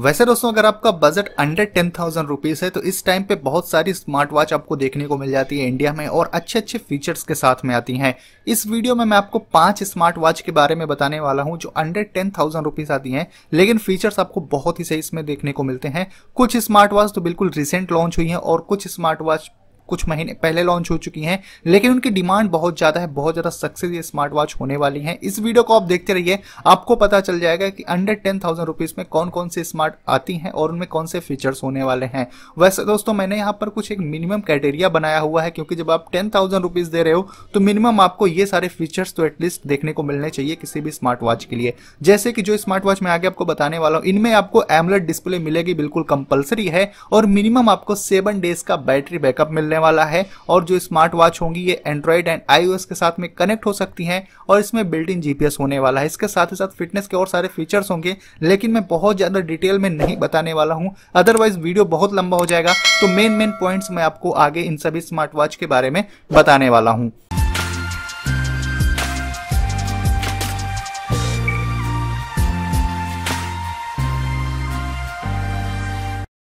वैसे दोस्तों अगर आपका budget under ten thousand rupees है तो इस टाइम पे बहुत सारी स्मार्ट वॉच आपको देखने को मिल जाती है इंडिया में और अच्छे अच्छे फीचर्स के साथ में आती हैं इस वीडियो में मैं आपको पांच स्मार्ट वॉच के बारे में बताने वाला हूं जो अंडर टेन थाउजेंड रुपीज़ आती हैं लेकिन फीचर्स आपको बहुत ही सही इसमें देखने को मिलते हैं कुछ स्मार्ट वॉच तो बिल्कुल रिसेंट लॉन्च हुई हैं और कुछ स्मार्ट वॉच कुछ महीने पहले लॉन्च हो चुकी हैं लेकिन उनकी डिमांड बहुत ज़्यादा है बहुत ज़्यादा सक्सेस ये स्मार्ट वॉच होने वाली है इस वीडियो को आप देखते रहिए आपको पता चल जाएगा कि अंडर टेन थाउजेंड रुपीज़ में कौन कौन सी स्मार्ट आती हैं और उनमें कौन से फीचर्स होने वाले हैं वैसे दोस्तों मैंने यहाँ पर कुछ एक मिनिमम क्राइटेरिया बनाया हुआ है क्योंकि जब आप टेन थाउजेंड रुपीज़ दे रहे हो तो मिनिमम आपको ये सारे फीचर्स तो एटलीस्ट देखने को मिलने चाहिए किसी भी स्मार्ट वॉच के लिए जैसे कि जो स्मार्ट वॉच मैं आगे आपको बताने वाला हूँ इनमें आपको एमलेट डिस्प्ले मिलेगी बिल्कुल कंपल्सरी है और मिनिमम आपको सेवन डेज का बैटरी बैकअप मिलने वाला है और जो स्मार्ट वॉच होंगी ये एंड्रॉयड एंड आई के साथ में कनेक्ट हो सकती हैं और इसमें बिल्ट इन जीपीएस होने वाला है इसके साथ ही साथ फिटनेस के और सारे फीचर्स होंगे लेकिन मैं बहुत ज़्यादा डिटेल में नहीं बताने वाला हूँ अदरवाइज वीडियो बहुत लंबा हो जाएगा तो मेन मेन पॉइंट्स मैं आपको आगे इन सभी स्मार्ट वॉच के बारे में बताने वाला हूँ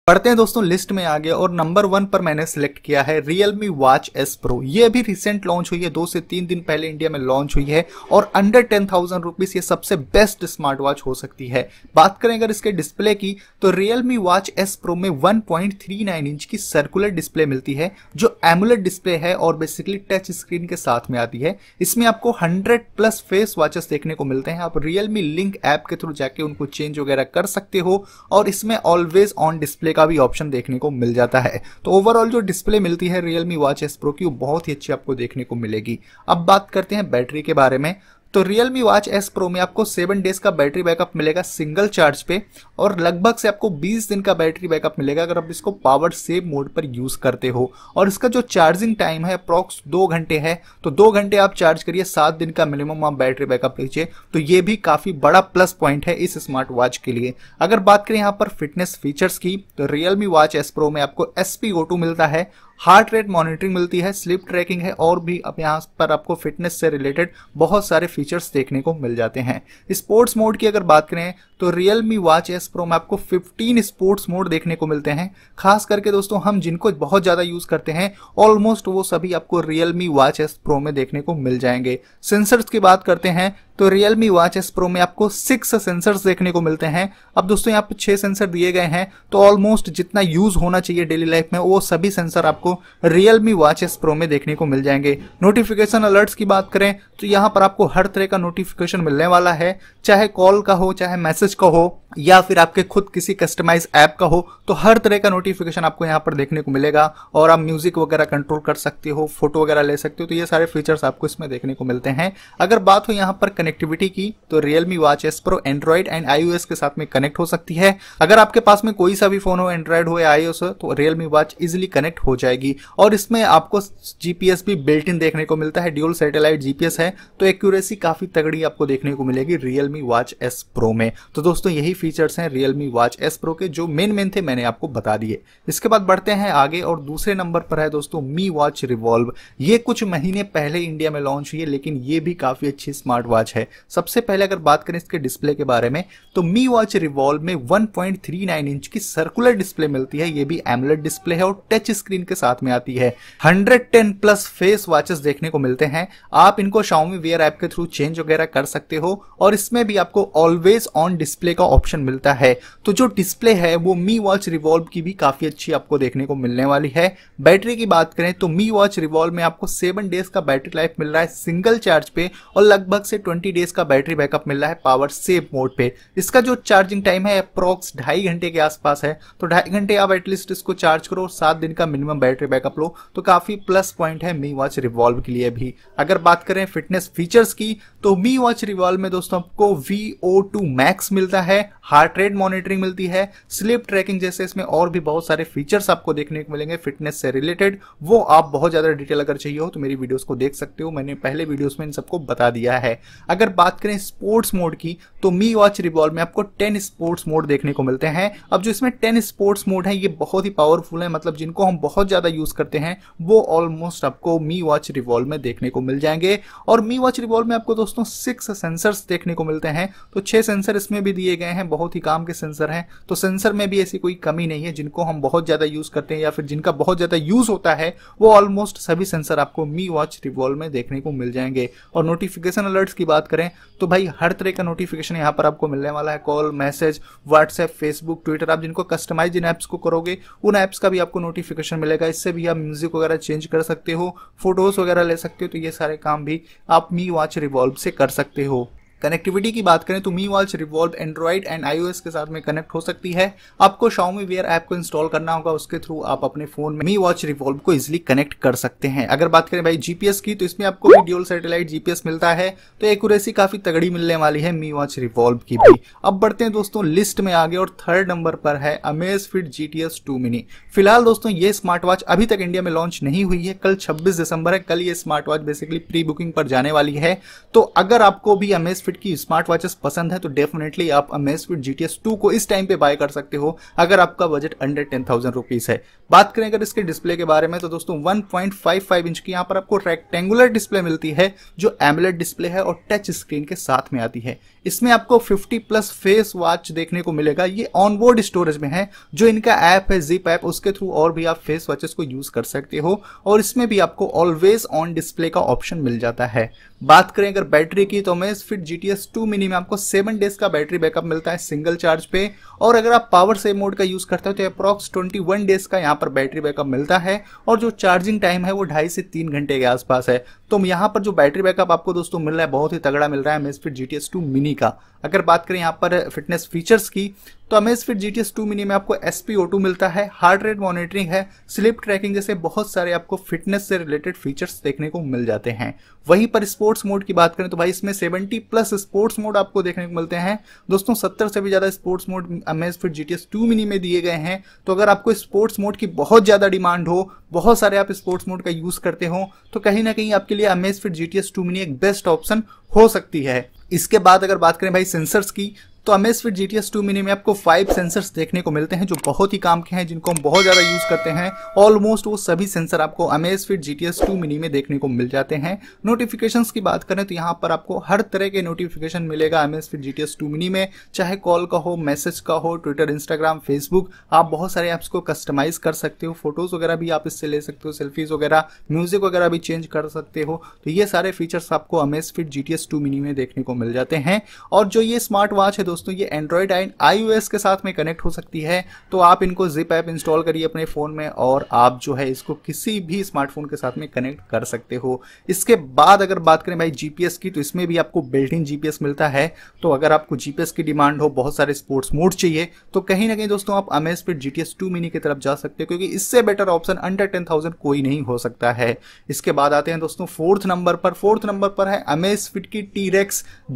पढ़ते हैं दोस्तों लिस्ट में आगे और नंबर वन पर मैंने सिलेक्ट किया है रियलमी वॉच एस प्रो ये अभी रिसेंट लॉन्च हुई है दो से तीन दिन पहले इंडिया में लॉन्च हुई है और अंडर टेन थाउजेंड रुपीज ये सबसे बेस्ट स्मार्ट वॉच हो सकती है बात करें अगर इसके डिस्प्ले की तो रियलमी वॉच एस प्रो में वन इंच की सर्कुलर डिस्प्ले मिलती है जो एमुलेट डिस्प्ले है और बेसिकली टच स्क्रीन के साथ में आती है इसमें आपको हंड्रेड प्लस फेस वॉचेस देखने को मिलते हैं आप रियलमी लिंक ऐप के थ्रू जाके उनको चेंज वगैरह कर सकते हो और इसमें ऑलवेज ऑन डिस्प्ले का भी ऑप्शन देखने को मिल जाता है तो ओवरऑल जो डिस्प्ले मिलती है रियलमी वॉच एस प्रो की वो बहुत ही अच्छी आपको देखने को मिलेगी अब बात करते हैं बैटरी के बारे में तो Realme watch S pro में आपको सेवन डेज का बैटरी बैकअप मिलेगा सिंगल चार्ज पे और लगभग से आपको 20 दिन का बैटरी बैकअप मिलेगा अगर आप इसको पावर सेव मोड पर यूज करते हो और इसका जो चार्जिंग टाइम है अप्रॉक्स दो घंटे है तो दो घंटे आप चार्ज करिए सात दिन का मिनिमम आप बैटरी बैकअप लीजिए तो ये भी काफी बड़ा प्लस पॉइंट है इस स्मार्ट वॉच के लिए अगर बात करें यहाँ पर फिटनेस फीचर्स की तो Realme watch S pro में आपको एस मिलता है हार्ट रेट मॉनिटरिंग मिलती है स्लिप ट्रैकिंग है और भी अब यहाँ पर आपको फिटनेस से रिलेटेड बहुत सारे फीचर्स देखने को मिल जाते हैं स्पोर्ट्स मोड की अगर बात करें तो Realme watch S pro में आपको 15 स्पोर्ट्स मोड देखने को मिलते हैं खास करके दोस्तों हम जिनको बहुत ज़्यादा यूज़ करते हैं ऑलमोस्ट वो सभी आपको Realme watch S pro में देखने को मिल जाएंगे सेंसर्स की बात करते हैं तो Realme watch S pro में आपको सिक्स सेंसर्स देखने को मिलते हैं अब दोस्तों यहाँ पे छः सेंसर दिए गए हैं तो ऑलमोस्ट जितना यूज होना चाहिए डेली लाइफ में वो सभी सेंसर आपको रियल मी एस प्रो में देखने को मिल जाएंगे नोटिफिकेशन अलर्ट्स की बात करें तो यहाँ पर आपको हर तरह का नोटिफिकेशन मिलने वाला है चाहे कॉल का हो चाहे मैसेज का हो या फिर आपके खुद किसी कस्टमाइज ऐप का हो तो हर तरह का नोटिफिकेशन आपको यहाँ पर देखने को मिलेगा और आप म्यूजिक वगैरह कंट्रोल कर सकते हो फोटो वगैरह ले सकते हो तो ये सारे फीचर्स आपको इसमें देखने को मिलते हैं अगर बात हो यहाँ पर कनेक्टिविटी की तो Realme Watch S Pro Android and iOS के साथ में कनेक्ट हो सकती है अगर आपके पास में कोई सा भी फोन हो एंड्रॉयड हो या iOS हो तो Realme Watch इजिली कनेक्ट हो जाएगी और इसमें आपको जीपीएस भी बिल्ट इन देखने को मिलता है ड्यूल सेटेलाइट जीपीएस है तो एक्यूरेसी काफी तगड़ी आपको देखने को मिलेगी Realme Watch S Pro में तो दोस्तों यही फीचर्स हैं Realme Watch S Pro के जो मेन मेन थे मैंने आपको बता दिए इसके बाद बढ़ते हैं आगे और दूसरे नंबर पर है दोस्तों मी वॉच रिवॉल्व ये कुछ महीने पहले इंडिया में लॉन्च हुई है लेकिन ये भी काफी अच्छी स्मार्ट वॉच है सबसे पहले अगर बात करें इसके डिस्प्ले के बारे में तो मी वॉच रिवॉल्व में 1.39 इंच की सर्कुलर डिस्प्ले मिलती है ये भी एमलेट डिस्प्ले है और टच स्क्रीन के साथ में आती है 110 प्लस फेस वॉचेस देखने को मिलते हैं आप इनको शाउमी वेयर ऐप के थ्रू चेंज वगैरह कर सकते हो और इसमें भी आपको ऑलवेज ऑन डिस्प्ले का ऑप्शन मिलता है तो जो डिस्प्ले है वो मी वॉच रिवॉल्व की भी काफी अच्छी आपको देखने को मिलने वाली है बैटरी की बात करें तो मी वॉच रिवॉल्व में आपको सेवन डेज का बैटरी लाइफ मिल रहा है सिंगल चार्ज पे और लगभग से ट्वेंटी 50 डेज का बैटरी बैकअप मिल रहा है पावर सेव मोड पे इसका जो चार्जिंग टाइम है अप्रॉक्स ढाई घंटे के आसपास है तो ढाई घंटे आप एटलीस्ट इसको चार्ज करो सात दिन का मिनिमम बैटरी बैकअप लो तो काफ़ी प्लस पॉइंट है मी वॉच रिवॉल्व के लिए भी अगर बात करें फिटनेस फीचर्स की तो मी वॉच रिवॉल्व में दोस्तों आपको वी ओ टू मैक्स मिलता है हार्ट रेट मॉनिटरिंग मिलती है स्लिप ट्रैकिंग जैसे इसमें और भी बहुत सारे फीचर्स आपको देखने को मिलेंगे फिटनेस से रिलेटेड वो आप बहुत ज़्यादा डिटेल अगर चाहिए हो तो मेरी वीडियोस को देख सकते हो मैंने पहले वीडियोस में इन सबको बता दिया है अगर बात करें स्पोर्ट्स मोड की तो मी वॉच रिवॉल्व में आपको 10 स्पोर्ट्स मोड देखने को मिलते हैं अब जो इसमें 10 स्पोर्ट्स मोड है ये बहुत ही पावरफुल है मतलब जिनको हम बहुत ज़्यादा यूज़ करते हैं वो ऑलमोस्ट आपको मी वॉच रिवॉल्व में देखने को मिल जाएंगे और मी वॉच रिवॉल्व में आपको दोस्तों सिक्स सेंसर्स देखने को मिलते हैं तो छः सेंसर इसमें भी दिए गए हैं बहुत ही काम के सेंसर हैं तो सेंसर में भी ऐसी कोई कमी नहीं है जिनको हम बहुत ज़्यादा यूज़ करते हैं या फिर जिनका बहुत ज़्यादा यूज़ होता है वो ऑलमोस्ट सभी सेंसर आपको मी वॉच रिवॉल्व में देखने को मिल जाएंगे और नोटिफिकेशन अलर्ट्स की बात करें तो भाई हर तरह का नोटिफिकेशन यहाँ पर आपको मिलने वाला है call message WhatsApp Facebook Twitter आप जिनको कस्टमाइज इन ऐप्स को करोगे उन ऐप्स का भी आपको नोटिफिकेशन मिलेगा इससे भी आप म्यूजिक वगैरह चेंज कर सकते हो फोटोज वगैरह ले सकते हो तो ये सारे काम भी आप मी वॉच रिवॉल्व से कर सकते हो कनेक्टिविटी की बात करें तो Mi watch revolve Android and iOS के साथ में कनेक्ट हो सकती है आपको शाओमी वेयर ऐप को इंस्टॉल करना होगा उसके थ्रू आप अपने फोन में मी वॉच रिवॉल्व को इजिली कनेक्ट कर सकते हैं अगर बात करें भाई जीपीएस की तो इसमें आपको भी ड्यूल सेटेलाइट जीपीएस मिलता है तो एक्यूरेसी काफी तगड़ी मिलने वाली है मी वॉच रिवॉल्व की भी अब बढ़ते हैं दोस्तों लिस्ट में आगे और थर्ड नंबर पर है Amazfit G T S two mini फिलहाल दोस्तों ये स्मार्ट वॉच अभी तक इंडिया में लॉन्च नहीं हुई है कल छब्बीस दिसंबर है कल ये smart watch basically pre booking पर जाने वाली है तो अगर आपको भी अमेज अमेजफिट की स्मार्ट वॉचेस पसंद है तो डेफिनेटली आप अमेजफिट जी टी को इस टाइम पे बाय कर सकते हो अगर आपका बजट अंडर टेन थाउजेंड है बात करें अगर इसके डिस्प्ले के बारे में तो दोस्तों one point five five inch की यहाँ पर आपको रेक्टेंगुलर डिस्प्ले मिलती है जो एमलेट डिस्प्ले है और टच स्क्रीन के साथ में आती है इसमें आपको फिफ्टी प्लस फेस वॉच देखने को मिलेगा ये ऑनबोर्ड स्टोरेज में है जो इनका ऐप है जिप ऐप उसके थ्रू और भी आप फेस वॉचेस को यूज कर सकते हो और इसमें भी आपको ऑलवेज ऑन डिस्प्ले का ऑप्शन मिल जाता है बात करें अगर बैटरी की तो हमें फिर G T S two mini में आपको सेवन डेज का बैटरी बैकअप मिलता है सिंगल चार्ज पे और अगर आप पावर सेव मोड का यूज करते हो तो अप्रॉक्स ट्वेंटी वन डेज का यहाँ पर बैटरी बैकअप मिलता है और जो चार्जिंग टाइम है वो ढाई से तीन घंटे के आसपास है तो यहाँ पर जो बैटरी बैकअप आपको दोस्तों मिल रहा है बहुत ही तगड़ा मिल रहा है Amazfit G T mini का अगर बात करें यहाँ पर फिटनेस फीचर्स की तो Amazfit G T mini में आपको एस पी मिलता है हार्ट रेट मॉनिटरिंग है स्लिप ट्रैकिंग जैसे बहुत सारे आपको फिटनेस से रिलेटेड फीचर्स देखने को मिल जाते हैं वहीं पर स्पोर्ट्स मोड की बात करें तो भाई इसमें सेवेंटी प्लस स्पोर्ट्स मोड आपको देखने को मिलते हैं दोस्तों सत्तर से भी ज़्यादा sports mode Amazfit G T mini में दिए गए हैं तो अगर आपको स्पोर्ट्स मोड की बहुत ज़्यादा डिमांड हो बहुत सारे आप स्पोर्ट्स मोड का यूज करते हो तो कहीं ना कहीं आपके लिए Amazfit G T S two mini एक बेस्ट ऑप्शन हो सकती है इसके बाद अगर बात करें भाई सेंसर्स की तो Amazfit G T S two mini में आपको फाइव सेंसर्स देखने को मिलते हैं जो बहुत ही काम के हैं जिनको हम बहुत ज़्यादा यूज़ करते हैं ऑलमोस्ट वो सभी सेंसर आपको Amazfit G T S two mini में देखने को मिल जाते हैं नोटिफिकेशन की बात करें तो यहाँ पर आपको हर तरह के नोटिफिकेशन मिलेगा Amazfit G T S two mini में चाहे कॉल का हो मैसेज का हो ट्विटर इंस्टाग्राम फेसबुक आप बहुत सारे ऐप्स को कस्टमाइज़ कर सकते हो फोटोज़ वगैरह भी आप इससे ले सकते हो सेल्फीज़ वगैरह म्यूज़िक वगैरह भी चेंज कर सकते हो तो ये सारे फीचर्स आपको Amazfit G T S two mini में देखने को मिल जाते हैं और जो ये स्मार्ट वॉच है दोस्तों ये एंड्रॉयड एंड आई के साथ में कनेक्ट हो सकती है तो आप इनको जिप ऐप इंस्टॉल करिए अपने फ़ोन में और आप जो है इसको किसी भी स्मार्टफोन के साथ में कनेक्ट कर सकते हो इसके बाद अगर बात करें भाई जी की तो इसमें भी आपको बिल्ट इन जी मिलता है तो अगर आपको जी की डिमांड हो बहुत सारे स्पोर्ट्स मोड चाहिए तो कहीं ना कहीं दोस्तों आप Amazfit G T S two mini की तरफ जा सकते हो क्योंकि इससे बेटर ऑप्शन अंडर टेन कोई नहीं हो सकता है इसके बाद आते हैं दोस्तों फोर्थ नंबर पर फोर्थ नंबर पर है अमेज फिट की टी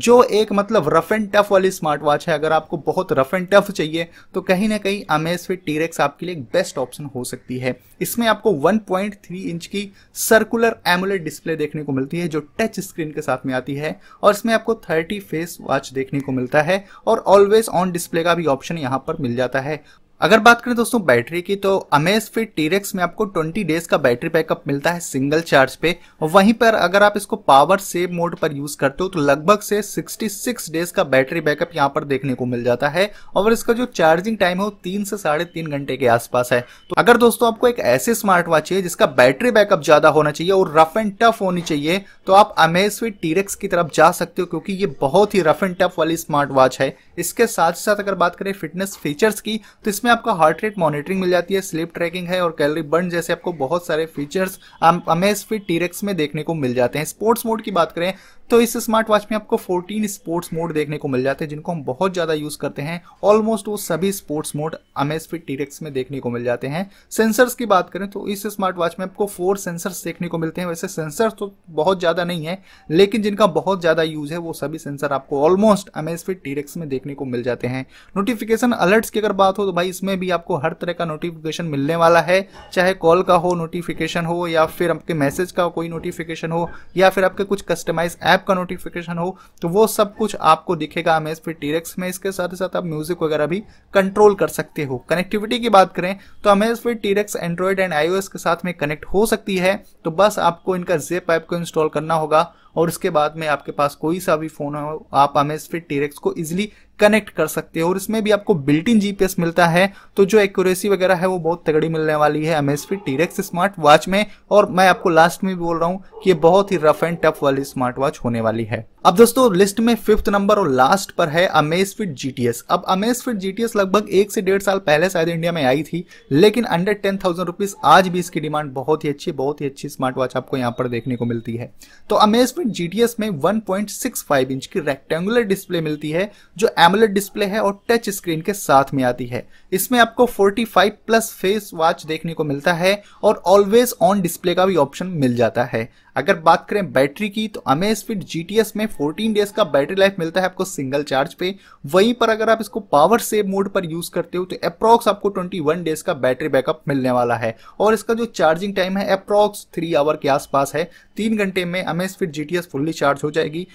जो एक मतलब रफ एंड टफ वाली स्मार्ट स्मार्ट वॉच है अगर आपको बहुत रफ एंड टफ चाहिए तो कहीं ना कहीं अमेज फिट टी आपके लिए बेस्ट ऑप्शन हो सकती है इसमें आपको 1.3 इंच की सर्कुलर एमुलेट डिस्प्ले देखने को मिलती है जो टच स्क्रीन के साथ में आती है और इसमें आपको 30 फेस वॉच देखने को मिलता है और ऑलवेज ऑन डिस्प्ले का भी ऑप्शन यहाँ पर मिल जाता है अगर बात करें दोस्तों बैटरी की तो अमेज फिट टीरेक्स में आपको 20 डेज का बैटरी बैकअप मिलता है सिंगल चार्ज पे वहीं पर अगर आप इसको पावर सेव मोड पर यूज करते हो तो लगभग से 66 डेज का बैटरी बैकअप यहां पर देखने को मिल जाता है और इसका जो चार्जिंग टाइम है वो तीन से साढ़े तीन घंटे के आसपास है तो अगर दोस्तों आपको एक ऐसे स्मार्ट वॉच चाहिए जिसका बैटरी बैकअप ज्यादा होना चाहिए और रफ एंड टफ होनी चाहिए तो आप अमेज फिट टीरेक्स की तरफ जा सकते हो क्योंकि ये बहुत ही रफ एंड टफ वाली स्मार्ट वॉच है इसके साथ साथ अगर बात करें फिटनेस फीचर्स की तो इसमें इसमें आपका हार्ट रेट मॉनिटरिंग मिल जाती है स्लिप ट्रैकिंग है और कैलरी बर्न जैसे आपको बहुत सारे फीचर्स अमेज फिट टीरेक्स में देखने को मिल जाते हैं स्पोर्ट्स मोड की बात करें तो इस स्मार्ट वॉच में आपको 14 स्पोर्ट्स मोड देखने को मिल जाते हैं जिनको हम बहुत ज़्यादा यूज़ करते हैं ऑलमोस्ट वो सभी sports mode Amazfit T Rex में देखने को मिल जाते हैं सेंसर्स की बात करें तो इस स्मार्ट वॉच में आपको फोर सेंसर्स देखने को मिलते हैं वैसे सेंसर्स तो बहुत ज़्यादा नहीं है लेकिन जिनका बहुत ज़्यादा यूज़ है वो सभी सेंसर आपको ऑलमोस्ट अमेज फिट टीरेक्स में देखने को मिल जाते हैं नोटिफिकेशन अलर्ट्स की अगर बात हो तो भाई इसमें भी आपको हर तरह का नोटिफिकेशन मिलने वाला है चाहे कॉल का हो नोटिफिकेशन हो या फिर आपके मैसेज का कोई नोटिफिकेशन हो या फिर आपके कुछ कस्टमाइज ऐप ऐप का नोटिफिकेशन हो तो वो सब कुछ आपको दिखेगा एम एस टीरेक्स में इसके साथ साथ आप म्यूजिक वगैरह भी कंट्रोल कर सकते हो कनेक्टिविटी की बात करें तो एम एस टीरेक्स एंड्रॉयड एंड आईओ के साथ में कनेक्ट हो सकती है तो बस आपको इनका जेप ऐप को इंस्टॉल करना होगा और उसके बाद में आपके पास कोई सा भी फ़ोन हो आप अमेजफिट टीरेक्स को इजिली कनेक्ट कर सकते हो और इसमें भी आपको बिल्ट इन जीपीएस मिलता है तो जो एक्यूरेसी वगैरह है वो बहुत तगड़ी मिलने वाली है अमेजफिट टीरेक्स स्मार्ट वॉच में और मैं आपको लास्ट में भी बोल रहा हूँ कि ये बहुत ही रफ एंड टफ वाली स्मार्ट वॉच होने वाली है अब दोस्तों लिस्ट में फिफ्थ नंबर और लास्ट पर है अमेज फिट जीटीएस अब अमेज फिट जीटीएस लगभग एक से डेढ़ साल पहले शायद इंडिया में आई थी लेकिन अंडर टेन थाउजेंड रुपीज आज भी इसकी डिमांड बहुत ही अच्छी बहुत ही अच्छी स्मार्ट वॉच आपको यहाँ पर देखने को मिलती है तो अमेज फिट जीटीएस में वन इंच की रेक्टेंगुलर डिस्प्ले मिलती है जो एमुलेट डिस्प्ले है और टच स्क्रीन के साथ में आती है इसमें आपको फोर्टी प्लस फेस वॉच देखने को मिलता है और ऑलवेज ऑन डिस्प्ले का भी ऑप्शन मिल जाता है अगर बात करें बैटरी की तो अमेज फिट जी में 14 डेज का बैटरी लाइफ मिलता है आपको सिंगल चार्ज पे वहीं पर अगर आप इसको पावर सेव मोड पर यूज करते हो तो अप्रॉक्स आपको 21 डेज का बैटरी बैकअप मिलने वाला है और इसका जो चार्जिंग टाइम है अप्रॉक्स थ्री आवर के आसपास है तीन घंटे में Amazfit G fully charge हो जाएगी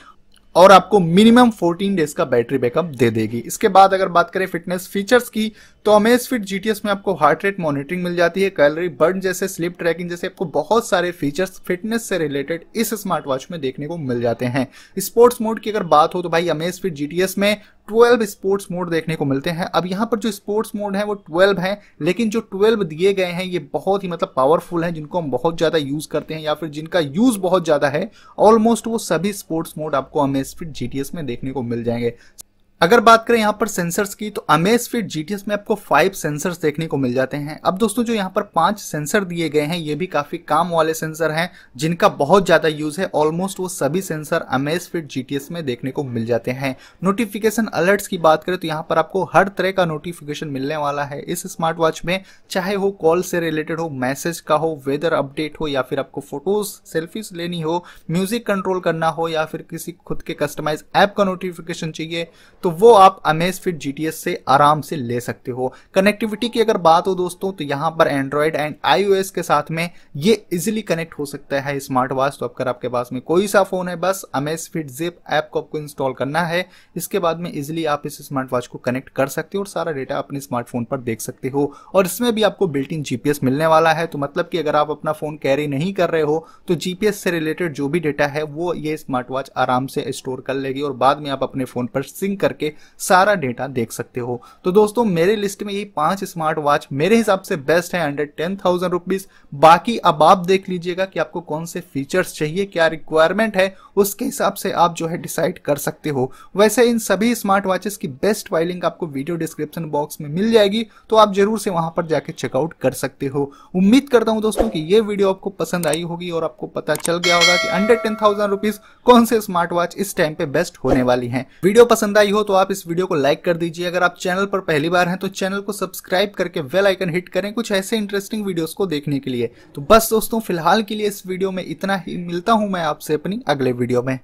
और आपको मिनिमम 14 डेज का बैटरी बैकअप दे देगी इसके बाद अगर बात करें फिटनेस फीचर्स की तो अमेज फिट जीटीएस में आपको हार्ट रेट मॉनिटरिंग मिल जाती है कैलोरी बर्न जैसे स्लिप ट्रैकिंग जैसे आपको बहुत सारे फीचर्स फिटनेस से रिलेटेड इस स्मार्ट वॉच में देखने को मिल जाते हैं स्पोर्ट्स मोड की अगर बात हो तो भाई अमेज फिट जीटीएस में 12 स्पोर्ट्स मोड देखने को मिलते हैं अब यहाँ पर जो स्पोर्ट्स मोड है वो 12 हैं लेकिन जो 12 दिए गए हैं ये बहुत ही मतलब पावरफुल हैं जिनको हम बहुत ज़्यादा यूज़ करते हैं या फिर जिनका यूज़ बहुत ज़्यादा है ऑलमोस्ट वो सभी स्पोर्ट्स मोड आपको हमें स्पीड जी में देखने को मिल जाएंगे अगर बात करें यहाँ पर सेंसर्स की तो अमेज फिट जीटीएस में आपको फाइव सेंसर्स देखने को मिल जाते हैं अब दोस्तों जो यहाँ पर पांच सेंसर दिए गए हैं ये भी काफी काम वाले सेंसर हैं जिनका बहुत ज्यादा यूज है ऑलमोस्ट वो सभी सेंसर अमेज फिट जी में देखने को मिल जाते हैं नोटिफिकेशन अलर्ट्स की बात करें तो यहाँ पर आपको हर तरह का नोटिफिकेशन मिलने वाला है इस स्मार्ट वॉच में चाहे वो कॉल से रिलेटेड हो मैसेज का हो वेदर अपडेट हो या फिर आपको फोटोज सेल्फीज लेनी हो म्यूजिक कंट्रोल करना हो या फिर किसी खुद के कस्टमाइज ऐप का नोटिफिकेशन चाहिए तो वो आप अमेज फिट जी से आराम से ले सकते हो कनेक्टिविटी की अगर बात हो दोस्तों तो यहां पर एंड्रॉयड एंड आई के साथ में ये इजिली कनेक्ट हो सकता है स्मार्ट वॉच तो अगर आपके पास में कोई सा फोन है बस अमेज फिट जिप ऐप को आपको इंस्टॉल करना है इसके बाद में इजिली आप इस स्मार्ट वॉच को कनेक्ट कर सकते हो और सारा डेटा अपने स्मार्टफोन पर देख सकते हो और इसमें भी आपको बिल्ट इन जीपीएस मिलने वाला है तो मतलब कि अगर आप अपना फोन कैरी नहीं कर रहे हो तो जीपीएस से रिलेटेड जो भी डेटा है वो ये स्मार्ट वॉच आराम से स्टोर कर लेगी और बाद में आप अपने फोन पर सिंक कर करके सारा डेटा देख सकते हो तो दोस्तों मेरे लिस्ट में ये पांच स्मार्ट वॉच मेरे हिसाब से बेस्ट है अंडर टेन थाउजेंड रुपीज बाकी अब आप देख लीजिएगा कि आपको कौन से फीचर्स चाहिए क्या रिक्वायरमेंट है उसके हिसाब से आप जो है डिसाइड कर सकते हो वैसे इन सभी स्मार्ट वॉचेस की बेस्ट वाई आपको वीडियो डिस्क्रिप्शन बॉक्स में मिल जाएगी तो आप जरूर से वहां पर जाके चेकआउट कर सकते हो उम्मीद करता हूं दोस्तों की ये वीडियो आपको पसंद आई होगी और आपको पता चल गया होगा कि अंडर टेन थाउजेंड रुपीज कौन से स्मार्ट वॉच इस टाइम पे बेस्ट होने वाली है वीडियो पसंद आई हो तो आप इस वीडियो को लाइक कर दीजिए अगर आप चैनल पर पहली बार हैं तो चैनल को सब्सक्राइब करके वेल आइकन हिट करें कुछ ऐसे इंटरेस्टिंग वीडियोस को देखने के लिए तो बस दोस्तों फिलहाल के लिए इस वीडियो में इतना ही मिलता हूं मैं आपसे अपनी अगले वीडियो में